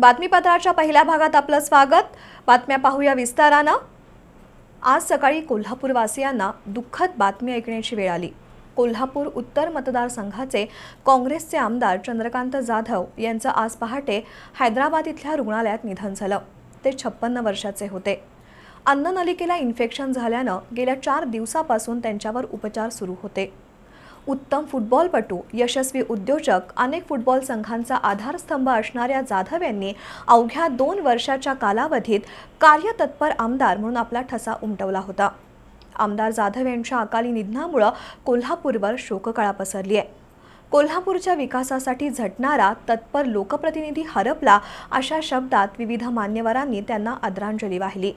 बातमीपत्राच्या पहिल्या भागात आपलं स्वागत बातम्या पाहूया विस्तारानं आज सकाळी कोल्हापूरवासियांना दुःखद बातमी ऐकण्याची वेळ आली कोल्हापूर उत्तर मतदारसंघाचे काँग्रेसचे आमदार चंद्रकांत जाधव यांचं आज पहाटे हैदराबाद इथल्या रुग्णालयात निधन झालं ते छप्पन्न वर्षाचे होते अन्ननलिकेला इन्फेक्शन झाल्यानं गेल्या चार दिवसापासून त्यांच्यावर उपचार सुरू होते उत्तम फुटबॉलपटू यशस्वी उद्योजक अनेक फुटबॉल संघांचा आधारस्तंभ असणाऱ्या जाधव यांनी अवघ्या दोन वर्षाच्या कालावधीत कार्यतत्पर आमदार म्हणून आपला ठसा उमटवला होता आमदार जाधव यांच्या अकाली निधनामुळं कोल्हापूरवर शोककळा पसरली आहे कोल्हापूरच्या विकासासाठी झटणारा तत्पर लोकप्रतिनिधी हरपला अशा शब्दात विविध मान्यवरांनी त्यांना आदरांजली वाहिली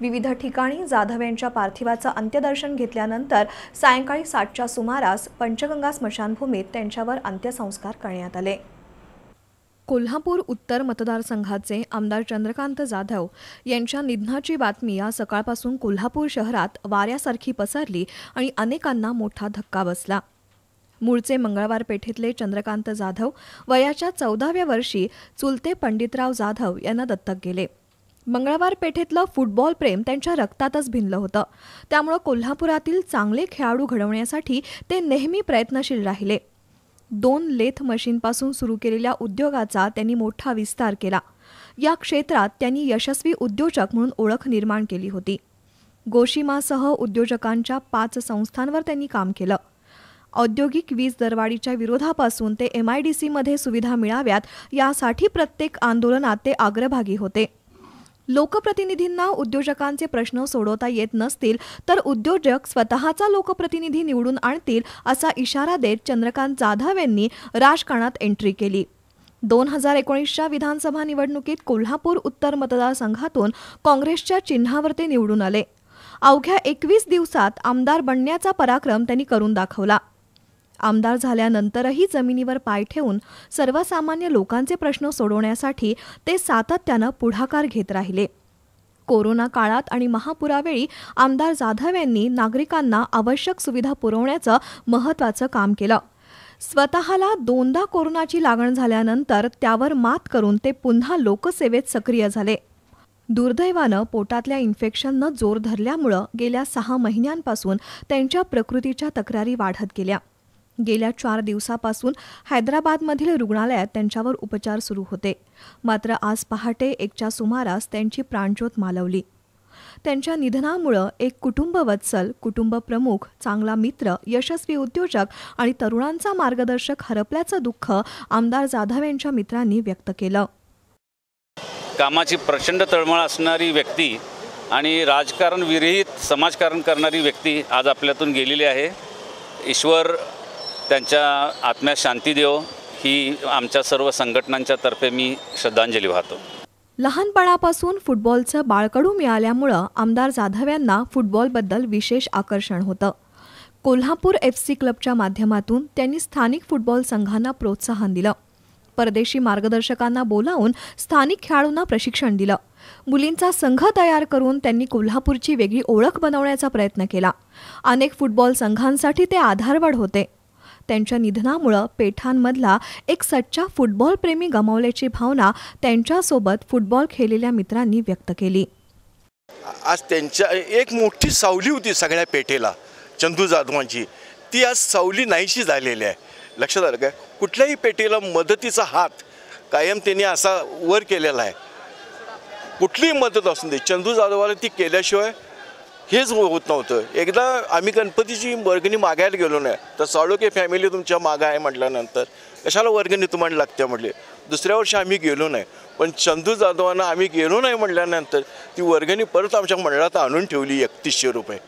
विविध ठिकाणी जाधव यांच्या पार्थिवाचं अंत्यदर्शन घेतल्यानंतर सायंकाळी सातच्या सुमारास पंचगंगा स्मशानभूमीत त्यांच्यावर अंत्यसंस्कार करण्यात आले कोल्हापूर उत्तर मतदारसंघाचे आमदार चंद्रकांत जाधव यांच्या निधनाची बातमी आज सकाळपासून कोल्हापूर शहरात वाऱ्यासारखी पसरली आणि अनेकांना मोठा धक्का बसला मूळचे मंगळवार पेठेतले चंद्रकांत जाधव वयाच्या चौदाव्या वर्षी चुलते पंडितराव जाधव यांना दत्तक गेले मंगळवार पेठेतलं फुटबॉल प्रेम त्यांच्या रक्तातच भिनलं होतं त्यामुळं कोल्हापुरातील चांगले खेळाडू घडवण्यासाठी ते नेहमी प्रयत्नशील राहिले दोन लेथ मशीनपासून सुरू केलेल्या उद्योगाचा त्यांनी मोठा विस्तार केला या क्षेत्रात त्यांनी यशस्वी उद्योजक म्हणून ओळख निर्माण केली होती गोशिमासह उद्योजकांच्या पाच संस्थांवर त्यांनी काम केलं औद्योगिक वीज दरवाढीच्या विरोधापासून ते एम आय डी सीमध्ये सुविधा मिळाव्यात यासाठी प्रत्येक आंदोलनात ते अग्रभागी होते लोकप्रतिनिधींना उद्योजकांचे प्रश्न सोडवता येत नसतील तर उद्योजक स्वतःचा लोकप्रतिनिधी निवडून आणतील असा इशारा देत चंद्रकांत जाधव यांनी राजकारणात एंट्री केली दोन हजार एकोणीसच्या विधानसभा निवडणुकीत कोल्हापूर उत्तर मतदारसंघातून काँग्रेसच्या चिन्हावर ते निवडून आले अवघ्या एकवीस दिवसात आमदार बनण्याचा पराक्रम त्यांनी करून दाखवला आमदार झाल्यानंतरही जमिनीवर पाय ठेवून सर्वसामान्य लोकांचे प्रश्न सोडवण्यासाठी ते सातत्यानं पुढाकार घेत राहिले कोरोना काळात आणि महापुरावेळी आमदार जाधव यांनी नागरिकांना आवश्यक सुविधा पुरवण्याचं महत्त्वाचं काम केलं स्वतःला दोनदा कोरोनाची लागण झाल्यानंतर त्यावर मात करून ते पुन्हा लोकसेवेत सक्रिय झाले दुर्दैवानं पोटातल्या इन्फेक्शननं जोर धरल्यामुळं गेल्या सहा महिन्यांपासून त्यांच्या प्रकृतीच्या तक्रारी वाढत गेल्या गेल्या चार दिवसापासून हैदराबादमधील रुग्णालयात त्यांच्यावर उपचार सुरू होते मात्र आज पहाटे एकच्या सुमारास त्यांची प्राणज्योत मालवली त्यांच्या निधनामुळं एक कुटुंबवत्सल कुटुंब प्रमुख चांगला मित्र यशस्वी उद्योजक आणि तरुणांचा मार्गदर्शक हरपल्याचं दुःख आमदार जाधव यांच्या मित्रांनी व्यक्त केलं कामाची प्रचंड तळमळ असणारी व्यक्ती आणि राजकारण विरहित समाजकारण करणारी व्यक्ती आज आपल्यातून गेलेली आहे ईश्वर त्यांच्या आत्म्या शांती देव ही आमच्या सर्व संघटनांच्या तर्फे मी श्रद्धांजली वाहतो लहानपणापासून फुटबॉलचं बाळकडू मिळाल्यामुळं आमदार जाधव यांना फुटबॉलबद्दल विशेष आकर्षण होतं कोल्हापूर एफ सी क्लबच्या माध्यमातून त्यांनी स्थानिक फुटबॉल संघांना प्रोत्साहन दिलं परदेशी मार्गदर्शकांना बोलावून स्थानिक खेळाडूंना प्रशिक्षण दिलं मुलींचा संघ तयार करून त्यांनी कोल्हापूरची वेगळी ओळख बनवण्याचा प्रयत्न केला अनेक फुटबॉल संघांसाठी ते आधारवड होते त्यांच्या निधनामुळं पेठांमधला एक सच्चा प्रेमी गमावल्याची भावना त्यांच्यासोबत फुटबॉल खेळलेल्या मित्रांनी व्यक्त केली आज त्यांच्या एक मोठी सावली होती सगळ्या पेठेला चंदू जाधवांची ती आज सावली नाहीशी झालेली आहे लक्षात आलं काय कुठल्याही पेठेला मदतीचा हात कायम त्यांनी असा वर केलेला आहे कुठलीही मदत असून दे चंदू जाधवाला ती केल्याशिवाय हेच हो- होत नव्हतं एकदा आम्ही गणपतीची वर्गणी मागायला गेलो नाही तर साळोके फॅमिली तुमच्या मागं आहे म्हटल्यानंतर कशाला वर्गणी तुम्हाला लागते म्हटली दुसऱ्या वर्षी आम्ही गेलो नाही पण चंदू जाधवांना आम्ही गेलो नाही म्हटल्यानंतर ती वर्गणी परत आमच्या मंडळात आणून ठेवली एकतीसशे रुपये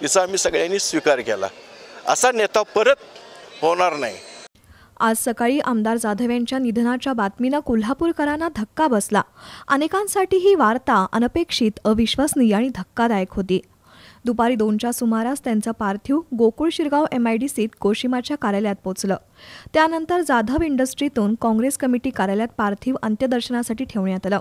तिचा आम्ही सगळ्यांनी स्वीकार केला असा नेता परत होणार नाही आज सकाळी आमदार जाधव यांच्या निधनाच्या बातमीनं कोल्हापूरकरांना धक्का बसला अनेकांसाठी ही वार्ता अनपेक्षित अविश्वसनीय आणि धक्कादायक होती दुपारी दोनच्या सुमारास त्यांचं पार्थिव गोकुळ शिरगाव एमआयडीसीत कोशिमाच्या कार्यालयात पोहोचलं त्यानंतर जाधव इंडस्ट्रीतून काँग्रेस कमिटी कार्यालयात पार्थिव अंत्यदर्शनासाठी ठेवण्यात आलं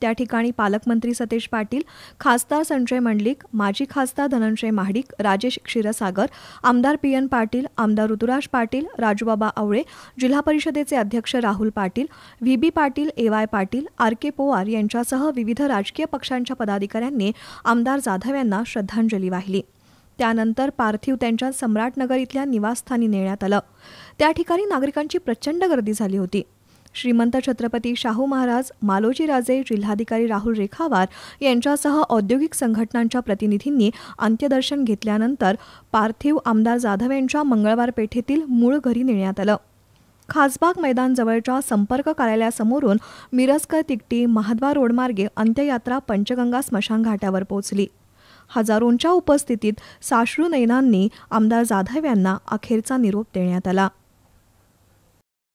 त्या ठिकाणी पालकमंत्री सतेज पाटील खासदार संजय मंडलिक माजी खासदार धनंजय महाडिक राजेश क्षीरसागर आमदार पी एन पाटील आमदार ऋतुराज पाटील राजूबाबा आवळे जिल्हा परिषदेचे अध्यक्ष Rahul Patil V B Patil A Y Patil R K Pawar यांच्यासह विविध राजकीय पक्षांच्या पदाधिकाऱ्यांनी आमदार जाधव यांना श्रद्धांजली वाहिली त्यानंतर पार्थिव त्यांच्या सम्राटनगर इथल्या निवासस्थानी नेण्यात आलं त्या ठिकाणी नागरिकांची प्रचंड गर्दी झाली होती श्रीमंत छत्रपती शाहू महाराज मालोजी राजे जिल्हाधिकारी राहुल रेखावार यांच्यासह औद्योगिक संघटनांच्या प्रतिनिधींनी अंत्यदर्शन घेतल्यानंतर पार्थिव आमदार जाधव यांच्या मंगळवार पेठेतील मूळ घरी नेण्यात आलं खासबाग मैदानजवळच्या संपर्क कार्यालयासमोरून मिरजकर तिकटी महाद्वा रोडमार्गे अंत्ययात्रा पंचगंगा स्मशान घाटावर पोहोचली हजारोंच्या उपस्थितीत साश्रू नैनांनी आमदार जाधव यांना अखेरचा निरोप देण्यात आला